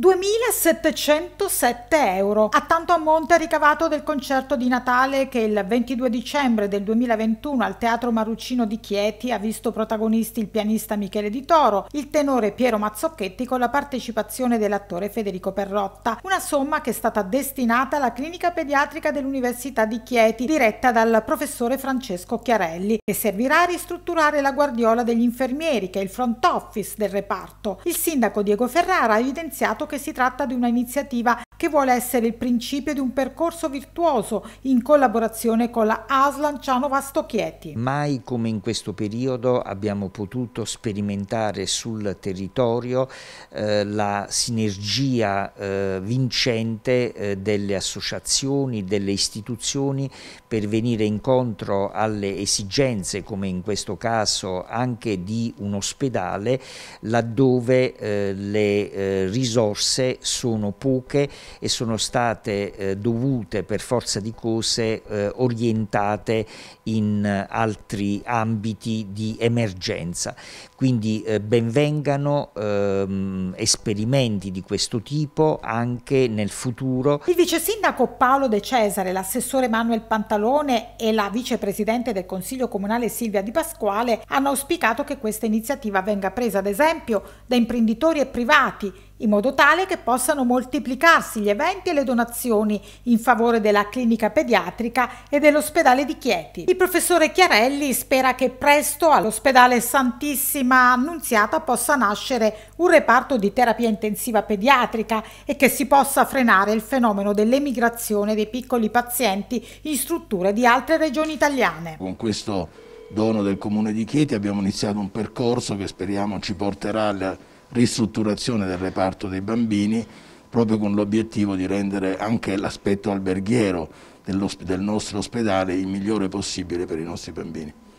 2.707 euro, a tanto ammonte ricavato del concerto di Natale che il 22 dicembre del 2021 al Teatro Maruccino di Chieti ha visto protagonisti il pianista Michele Di Toro, il tenore Piero Mazzocchetti con la partecipazione dell'attore Federico Perrotta, una somma che è stata destinata alla clinica pediatrica dell'Università di Chieti diretta dal professore Francesco Chiarelli, che servirà a ristrutturare la guardiola degli infermieri che è il front office del reparto. Il sindaco Diego Ferrara ha evidenziato che si tratta di una iniziativa che vuole essere il principio di un percorso virtuoso in collaborazione con la ASL Lanciano Vasto Chieti. Mai come in questo periodo abbiamo potuto sperimentare sul territorio eh, la sinergia eh, vincente eh, delle associazioni, delle istituzioni per venire incontro alle esigenze, come in questo caso anche di un ospedale, laddove eh, le eh, risorse sono poche e sono state eh, dovute per forza di cose eh, orientate in eh, altri ambiti di emergenza. Quindi eh, benvengano ehm, esperimenti di questo tipo anche nel futuro. Il vice sindaco Paolo De Cesare, l'assessore Manuel Pantalone e la vicepresidente del Consiglio Comunale Silvia Di Pasquale hanno auspicato che questa iniziativa venga presa ad esempio da imprenditori e privati in modo tale che possano moltiplicarsi gli eventi e le donazioni in favore della clinica pediatrica e dell'ospedale di Chieti. Il professore Chiarelli spera che presto all'ospedale Santissima Annunziata possa nascere un reparto di terapia intensiva pediatrica e che si possa frenare il fenomeno dell'emigrazione dei piccoli pazienti in strutture di altre regioni italiane. Con questo dono del comune di Chieti abbiamo iniziato un percorso che speriamo ci porterà al ristrutturazione del reparto dei bambini proprio con l'obiettivo di rendere anche l'aspetto alberghiero del nostro ospedale il migliore possibile per i nostri bambini.